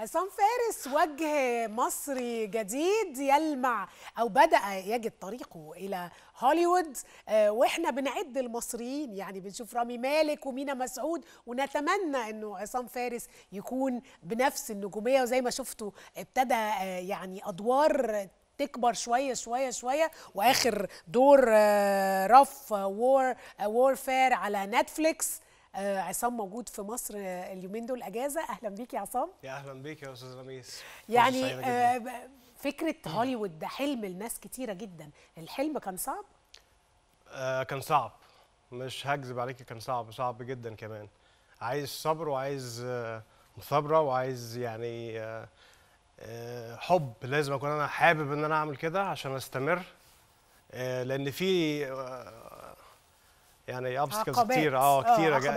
عصام فارس وجه مصري جديد يلمع او بدا يجد طريقه الى هوليوود آه، واحنا بنعد المصريين يعني بنشوف رامي مالك ومينا مسعود ونتمنى انه عصام فارس يكون بنفس النجوميه وزي ما شفتوا ابتدى آه، يعني ادوار تكبر شويه شويه شويه واخر دور رف وور وورفير على نتفليكس آه، عصام موجود في مصر اليومين دول اجازه اهلا بيك يا عصام يا اهلا بيك يا استاذ رميس يعني آه، فكره هوليوود ده حلم لناس كتيره جدا الحلم كان صعب آه كان صعب مش هكذب عليك كان صعب صعب جدا كمان عايز صبر وعايز آه، مثابره وعايز يعني حب لازم اكون انا حابب ان انا اعمل كده عشان استمر لان في يعني ابسكلز كتير اه كتير